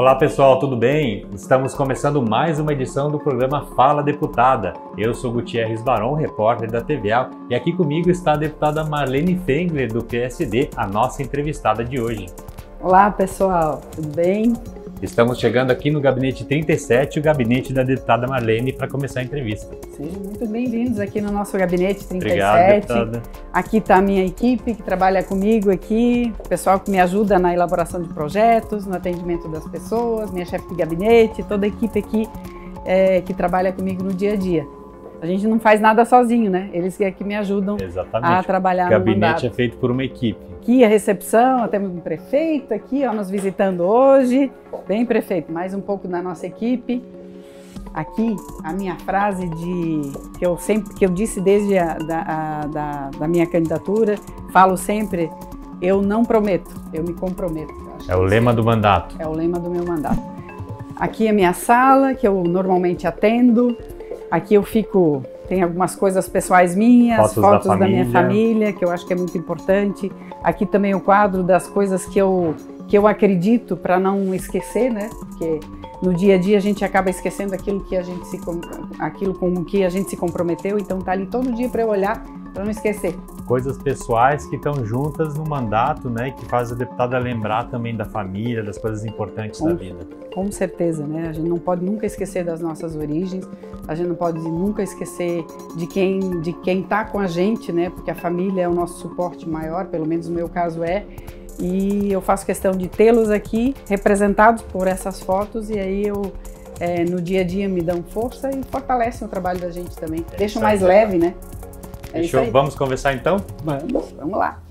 Olá pessoal, tudo bem? Estamos começando mais uma edição do programa Fala Deputada. Eu sou Gutierrez Barão, repórter da TVA, e aqui comigo está a deputada Marlene Fengler, do PSD, a nossa entrevistada de hoje. Olá pessoal, tudo bem? Estamos chegando aqui no gabinete 37, o gabinete da deputada Marlene, para começar a entrevista. Sejam muito bem-vindos aqui no nosso gabinete 37. Obrigado, deputada. Aqui está a minha equipe que trabalha comigo aqui, o pessoal que me ajuda na elaboração de projetos, no atendimento das pessoas, minha chefe de gabinete, toda a equipe aqui é, que trabalha comigo no dia a dia. A gente não faz nada sozinho, né? Eles é que me ajudam Exatamente. a trabalhar o no mandato. O gabinete é feito por uma equipe. Aqui a recepção, temos um prefeito aqui, ó, nos visitando hoje. Bem, prefeito, mais um pouco da nossa equipe. Aqui, a minha frase de que eu sempre que eu disse desde a, da, a, da, da minha candidatura, falo sempre, eu não prometo, eu me comprometo. é o lema do mandato. É o lema do meu mandato. Aqui é a minha sala, que eu normalmente atendo. Aqui eu fico, tem algumas coisas pessoais minhas, fotos, fotos da, da minha família, que eu acho que é muito importante. Aqui também o quadro das coisas que eu que eu acredito para não esquecer, né? Porque no dia a dia a gente acaba esquecendo aquilo que a gente se aquilo com o que a gente se comprometeu, então tá ali todo dia para eu olhar para não esquecer. Coisas pessoais que estão juntas no mandato, né? Que faz a deputada lembrar também da família, das coisas importantes com, da vida. Com certeza, né? A gente não pode nunca esquecer das nossas origens, a gente não pode nunca esquecer de quem de quem tá com a gente, né? Porque a família é o nosso suporte maior, pelo menos no meu caso é. E eu faço questão de tê-los aqui representados por essas fotos e aí eu é, no dia a dia me dão força e fortalecem o trabalho da gente também. É, Deixam mais leve, né? É Fechou? Vamos conversar então? Vamos, vamos lá.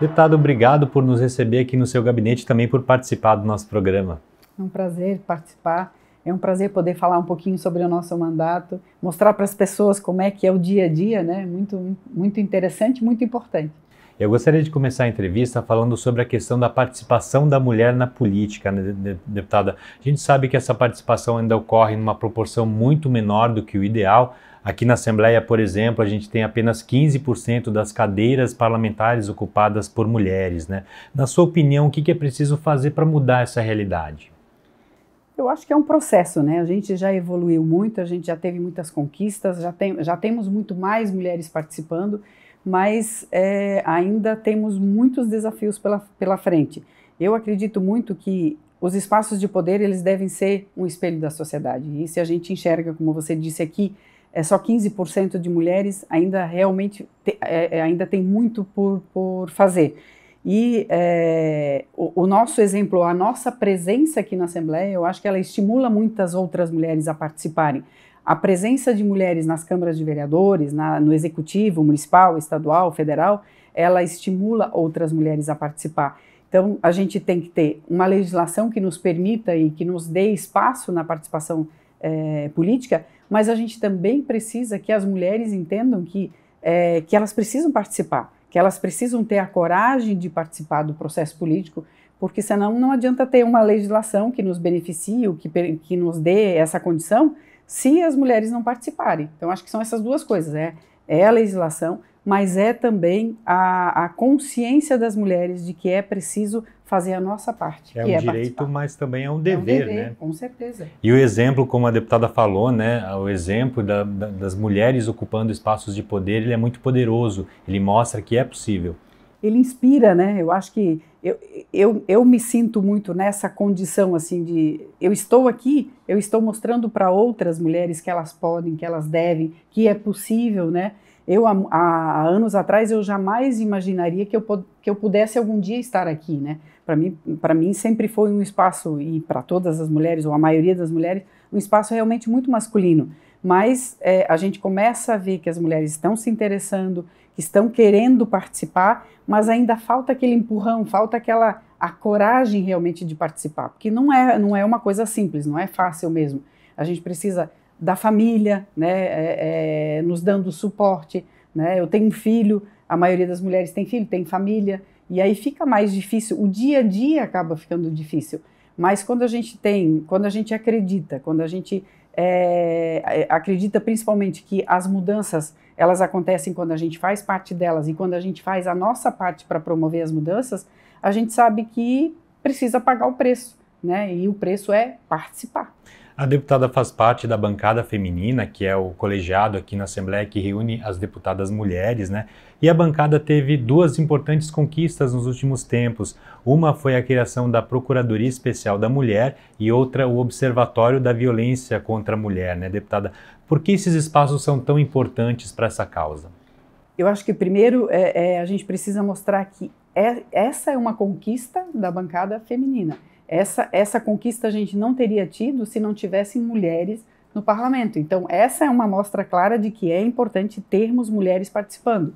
Deputado, obrigado por nos receber aqui no seu gabinete e também por participar do nosso programa. É um prazer participar. É um prazer poder falar um pouquinho sobre o nosso mandato, mostrar para as pessoas como é que é o dia a dia, né? Muito, muito interessante, muito importante. Eu gostaria de começar a entrevista falando sobre a questão da participação da mulher na política, né, deputada. A gente sabe que essa participação ainda ocorre numa proporção muito menor do que o ideal. Aqui na Assembleia, por exemplo, a gente tem apenas 15% das cadeiras parlamentares ocupadas por mulheres. Né? Na sua opinião, o que é preciso fazer para mudar essa realidade? Eu acho que é um processo, né? A gente já evoluiu muito, a gente já teve muitas conquistas, já, tem, já temos muito mais mulheres participando mas é, ainda temos muitos desafios pela, pela frente. Eu acredito muito que os espaços de poder eles devem ser um espelho da sociedade. E se a gente enxerga, como você disse aqui, é só 15% de mulheres ainda realmente te, é, é, ainda tem muito por, por fazer. E é, o, o, nosso exemplo, a nossa presença aqui na Assembleia, eu acho que ela estimula muitas outras mulheres a participarem a presença de mulheres nas câmaras de vereadores, na, no executivo municipal, estadual, federal, ela estimula outras mulheres a participar. Então, a gente tem que ter uma legislação que nos permita e que nos dê espaço na participação é, política, mas a gente também precisa que as mulheres entendam que, é, que elas precisam participar, que elas precisam ter a coragem de participar do processo político, porque senão não adianta ter uma legislação que nos beneficie, que, que nos dê essa condição, se as mulheres não participarem. Então, acho que são essas duas coisas: é, é a legislação, mas é também a, a consciência das mulheres de que é preciso fazer a nossa parte. É um é direito, participar. mas também é um dever, é um dever né? Com certeza. E o exemplo, como a deputada falou, né, o exemplo da, da, das mulheres ocupando espaços de poder, ele é muito poderoso. Ele mostra que é possível. Ele inspira, né? Eu acho que eu, eu, eu me sinto muito nessa condição assim de eu estou aqui, eu estou mostrando para outras mulheres que elas podem, que elas devem, que é possível, né? Eu há, há anos atrás eu jamais imaginaria que eu, que eu pudesse algum dia estar aqui, né? Para mim, para mim sempre foi um espaço e para todas as mulheres ou a maioria das mulheres um espaço realmente muito masculino mas é, a gente começa a ver que as mulheres estão se interessando, que estão querendo participar, mas ainda falta aquele empurrão, falta aquela a coragem realmente de participar, porque não é não é uma coisa simples, não é fácil mesmo. A gente precisa da família, né, é, é, nos dando suporte, né. Eu tenho um filho, a maioria das mulheres tem filho, tem família, e aí fica mais difícil. O dia a dia acaba ficando difícil. Mas quando a gente tem, quando a gente acredita, quando a gente é, é, acredita principalmente que as mudanças elas acontecem quando a gente faz parte delas e quando a gente faz a nossa parte para promover as mudanças, a gente sabe que precisa pagar o preço, né? E o preço é participar. A deputada faz parte da bancada feminina, que é o colegiado aqui na Assembleia que reúne as deputadas mulheres, né? E a bancada teve duas importantes conquistas nos últimos tempos. Uma foi a criação da Procuradoria Especial da Mulher e outra o Observatório da Violência contra a Mulher, né, deputada? Por que esses espaços são tão importantes para essa causa? Eu acho que primeiro é, é, a gente precisa mostrar que é, essa é uma conquista da bancada feminina essa, essa conquista a gente não teria tido se não tivessem mulheres no parlamento. Então, essa é uma mostra clara de que é importante termos mulheres participando.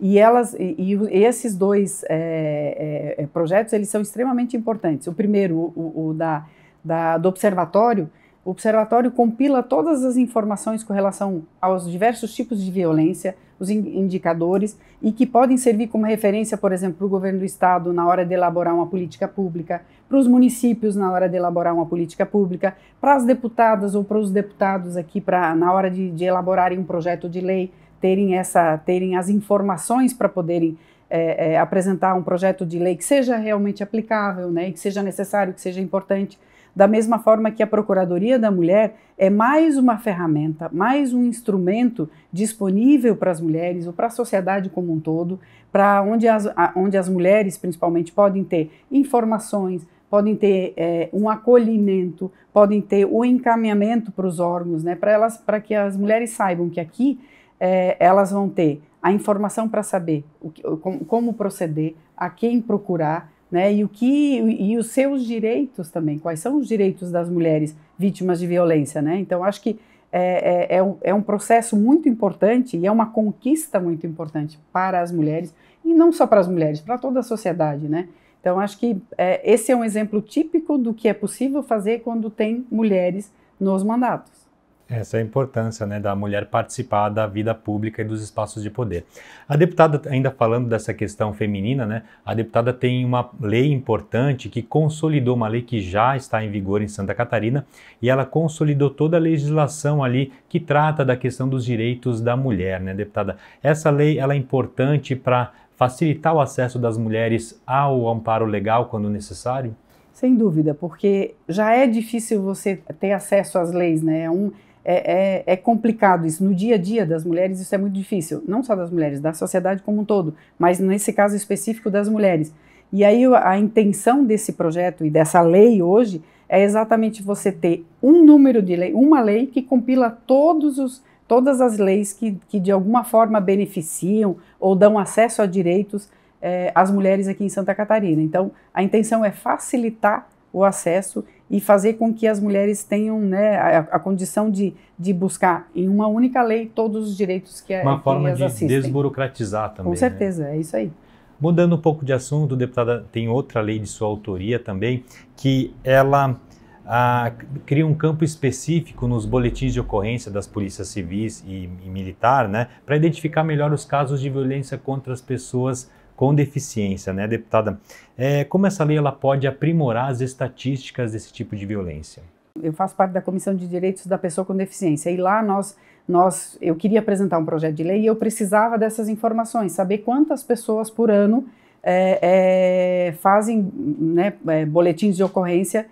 E, elas, e, e esses dois é, é, é, projetos eles são extremamente importantes. O primeiro, o, o da, da, do observatório, o observatório compila todas as informações com relação aos diversos tipos de violência, os in indicadores e que podem servir como referência, por exemplo, para o governo do estado na hora de elaborar uma política pública, para os municípios na hora de elaborar uma política pública, para as deputadas ou para os deputados aqui para na hora de, de elaborarem um projeto de lei terem essa terem as informações para poderem é, é, apresentar um projeto de lei que seja realmente aplicável, né, que seja necessário, que seja importante. Da mesma forma que a Procuradoria da Mulher é mais uma ferramenta, mais um instrumento disponível para as mulheres ou para a sociedade como um todo, para onde as, onde as mulheres, principalmente, podem ter informações, podem ter é, um acolhimento, podem ter o um encaminhamento para os órgãos, né, para elas, para que as mulheres saibam que aqui é, elas vão ter a informação para saber o que, como, como proceder, a quem procurar né? E o que e os seus direitos também? Quais são os direitos das mulheres vítimas de violência, né? Então acho que é, é, é, um, é um processo muito importante e é uma conquista muito importante para as mulheres e não só para as mulheres, para toda a sociedade, né? Então acho que é, esse é um exemplo típico do que é possível fazer quando tem mulheres nos mandatos. Essa é a importância né, da mulher participar da vida pública e dos espaços de poder. A deputada, ainda falando dessa questão feminina, né, a deputada tem uma lei importante que consolidou uma lei que já está em vigor em Santa Catarina e ela consolidou toda a legislação ali que trata da questão dos direitos da mulher, né, deputada? Essa lei ela é importante para facilitar o acesso das mulheres ao amparo legal quando necessário? Sem dúvida, porque já é difícil você ter acesso às leis, né? É um, é, é, é, complicado isso. No dia a dia das mulheres, isso é muito difícil. Não só das mulheres, da sociedade como um todo, mas nesse caso específico das mulheres. E aí a intenção desse projeto e dessa lei hoje é exatamente você ter um número de lei, uma lei que compila todos os, todas as leis que, que de alguma forma beneficiam ou dão acesso a direitos eh, às mulheres aqui em Santa Catarina. Então, a intenção é facilitar o acesso e fazer com que as mulheres tenham né, a, a condição de, de buscar em uma única lei todos os direitos que, uma a, Uma forma de assistem. desburocratizar também. Com né? certeza, né? é isso aí. Mudando um pouco de assunto, deputada, tem outra lei de sua autoria também, que ela a, cria um campo específico nos boletins de ocorrência das polícias civis e, e militar, né, para identificar melhor os casos de violência contra as pessoas com deficiência, né, deputada? É, como essa lei ela pode aprimorar as estatísticas desse tipo de violência? Eu faço parte da Comissão de Direitos da Pessoa com Deficiência e lá nós, nós, eu queria apresentar um projeto de lei e eu precisava dessas informações, saber quantas pessoas por ano é, é, fazem né, é, boletins de ocorrência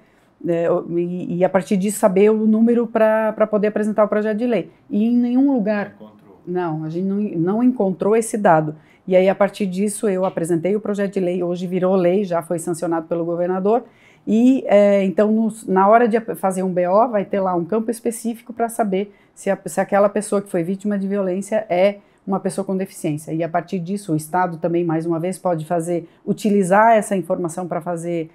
é, e, e, a partir disso saber o número para poder apresentar o projeto de lei. E em nenhum lugar. Encontro. Não, a gente não, não encontrou esse dado. E aí, a partir disso, eu apresentei o projeto de lei, hoje virou lei, já foi sancionado pelo governador. E é, então, na hora de fazer um BO, vai ter lá um campo específico para saber se, a, se aquela pessoa que foi vítima de violência é uma pessoa com deficiência. E a partir disso, o Estado também, mais uma vez, pode fazer, utilizar essa informação para fazer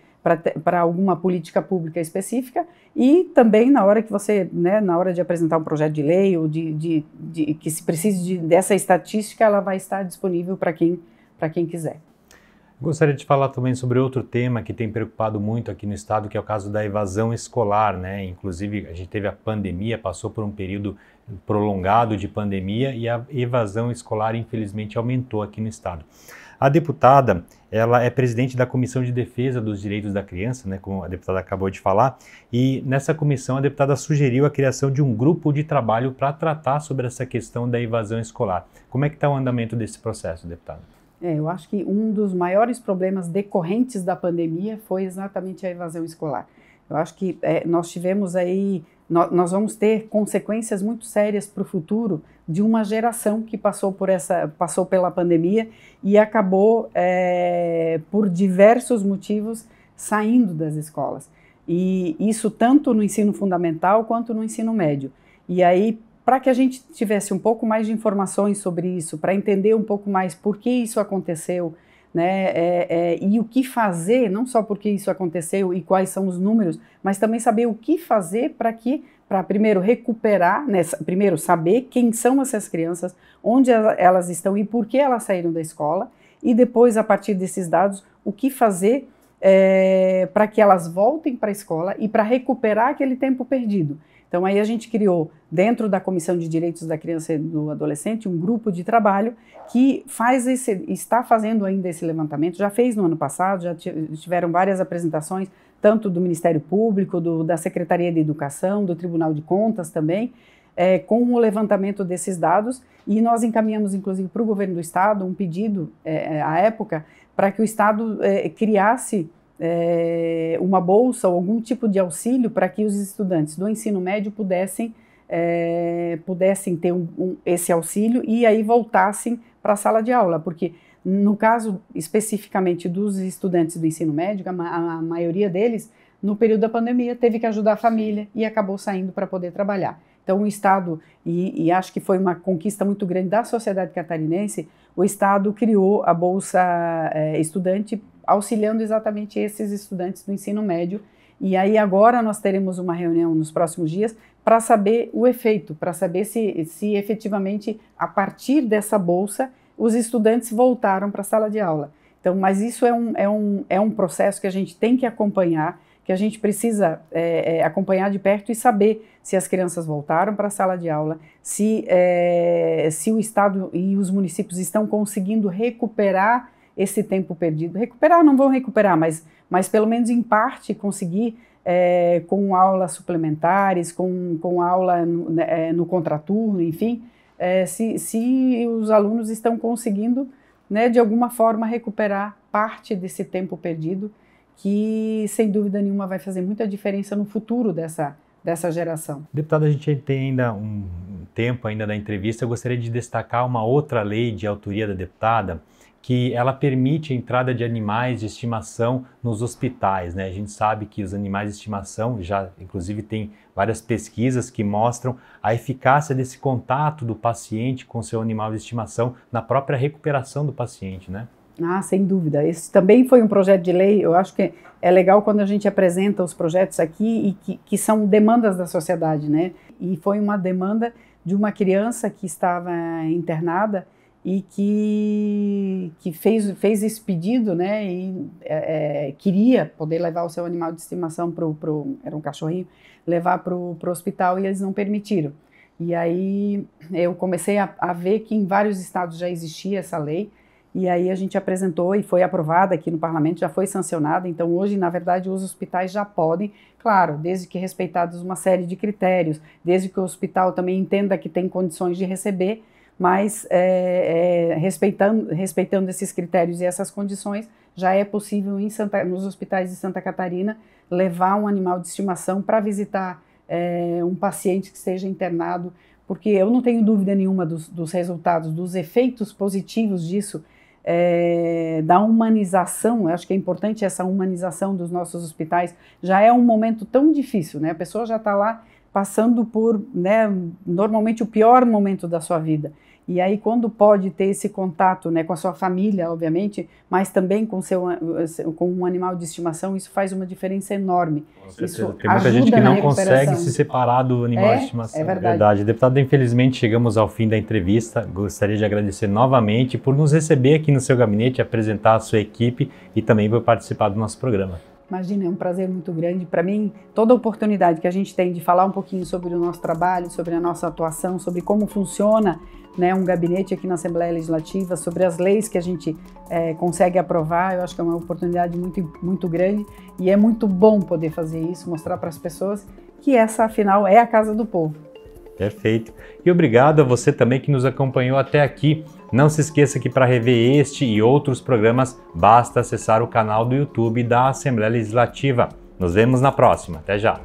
para alguma política pública específica e também na hora que você, né, na hora de apresentar um projeto de lei ou de, de, de que se precise de, dessa estatística, ela vai estar disponível para quem, quem quiser. Gostaria de falar também sobre outro tema que tem preocupado muito aqui no estado, que é o caso da evasão escolar, né? Inclusive, a gente teve a pandemia, passou por um período prolongado de pandemia e a evasão escolar, infelizmente, aumentou aqui no estado. A deputada ela é presidente da Comissão de Defesa dos Direitos da Criança, né, como a deputada acabou de falar, e nessa comissão a deputada sugeriu a criação de um grupo de trabalho para tratar sobre essa questão da evasão escolar. Como é que está o andamento desse processo, deputada? É, eu acho que um dos maiores problemas decorrentes da pandemia foi exatamente a evasão escolar. Eu acho que é, nós tivemos aí, nós, nós, vamos ter consequências muito sérias para o futuro de uma geração que passou por essa, passou pela pandemia e acabou é, por diversos motivos saindo das escolas. E isso tanto no ensino fundamental quanto no ensino médio. E aí, para que a gente tivesse um pouco mais de informações sobre isso, para entender um pouco mais por que isso aconteceu, né? É, é, e o que fazer, não só porque isso aconteceu e quais são os números, mas também saber o que fazer para que, para primeiro recuperar, né? primeiro saber quem são essas crianças, onde elas estão e por que elas saíram da escola, e depois, a partir desses dados, o que fazer é, eh, para que elas voltem para a escola e para recuperar aquele tempo perdido. Então, aí a gente criou, dentro da Comissão de Direitos da Criança e do Adolescente, um grupo de trabalho que faz esse, está fazendo ainda esse levantamento, já fez no ano passado, já tiveram várias apresentações, tanto do Ministério Público, do, da Secretaria de Educação, do Tribunal de Contas também, é, com o levantamento desses dados e nós encaminhamos, inclusive, para o governo do Estado um pedido é, é à época para que o Estado é, criasse é, uma bolsa ou algum tipo de auxílio para que os estudantes do ensino médio pudessem, é, pudessem ter um, um, esse auxílio e aí voltassem para a sala de aula, porque no caso especificamente dos estudantes do ensino médio, a, ma a maioria deles, no período da pandemia, teve que ajudar a família e acabou saindo para poder trabalhar. Então, o Estado, e, e, acho que foi uma conquista muito grande da sociedade catarinense, o Estado criou a Bolsa é, Estudante auxiliando exatamente esses estudantes do ensino médio. E aí agora nós teremos uma reunião nos próximos dias para saber o efeito, para saber se, se efetivamente a partir dessa bolsa os estudantes voltaram para a sala de aula. Então, mas isso é um, é, um, é um processo que a gente tem que acompanhar, que a gente precisa é, é acompanhar de perto e saber se as crianças voltaram para a sala de aula, se, é, se o Estado e os municípios estão conseguindo recuperar esse tempo perdido. Recuperar, não vão recuperar, mas, mas pelo menos em parte conseguir é, com aulas suplementares, com, com aula no, é, no contraturno, enfim, é, se, se os alunos estão conseguindo, né, de alguma forma, recuperar parte desse tempo perdido, que sem dúvida nenhuma vai fazer muita diferença no futuro dessa, dessa geração. deputada a gente tem ainda um tempo ainda da entrevista, eu gostaria de destacar uma outra lei de autoria da deputada, que ela permite a entrada de animais de estimação nos hospitais. Né? A gente sabe que os animais de estimação, já inclusive tem várias pesquisas que mostram a eficácia desse contato do paciente com seu animal de estimação na própria recuperação do paciente. Né? Ah, sem dúvida. Esse também foi um projeto de lei. Eu acho que é legal quando a gente apresenta os projetos aqui e que, que são demandas da sociedade, né? E foi uma demanda de uma criança que estava internada e que, que fez, fez esse pedido, né? E é, é queria poder levar o seu animal de estimação para o. Era um cachorrinho, levar para o hospital e eles não permitiram. E aí eu comecei a, a, ver que em vários estados já existia essa lei, e aí a gente apresentou e foi aprovada aqui no parlamento, já foi sancionada. Então hoje, na verdade, os hospitais já podem, claro, desde que respeitados uma série de critérios, desde que o hospital também entenda que tem condições de receber, mas é, é, respeitando, respeitando esses critérios e essas condições, já é possível em Santa, nos hospitais de Santa Catarina levar um animal de estimação para visitar é, um paciente que esteja internado, porque eu não tenho dúvida nenhuma dos, dos resultados, dos efeitos positivos disso, é, da humanização, eu acho que é importante essa humanização dos nossos hospitais, já é um momento tão difícil, né? A pessoa já está lá passando por, né, normalmente o pior momento da sua vida e aí, quando pode ter esse contato né, com a sua família, obviamente, mas também com, seu, com um animal de estimação, isso faz uma diferença enorme. isso Tem muita gente que não consegue se separar do animal é, de é estimação. É verdade. verdade. Deputado, infelizmente chegamos ao fim da entrevista. Gostaria de agradecer novamente por nos receber aqui no seu gabinete, apresentar a sua equipe e também por participar do nosso programa. Imagina, é um prazer muito grande. Para mim, toda oportunidade que a gente tem de falar um pouquinho sobre o nosso trabalho, sobre a nossa atuação, sobre como funciona né, um gabinete aqui na Assembleia Legislativa, sobre as leis que a gente é, consegue aprovar, eu acho que é uma oportunidade muito, muito grande e é muito bom poder fazer isso, mostrar para as pessoas que essa, afinal, é a casa do povo. Perfeito. E obrigado a você também que nos acompanhou até aqui. Não se esqueça que para rever este e outros programas, basta acessar o canal do YouTube da Assembleia Legislativa. Nos vemos na próxima. Até já!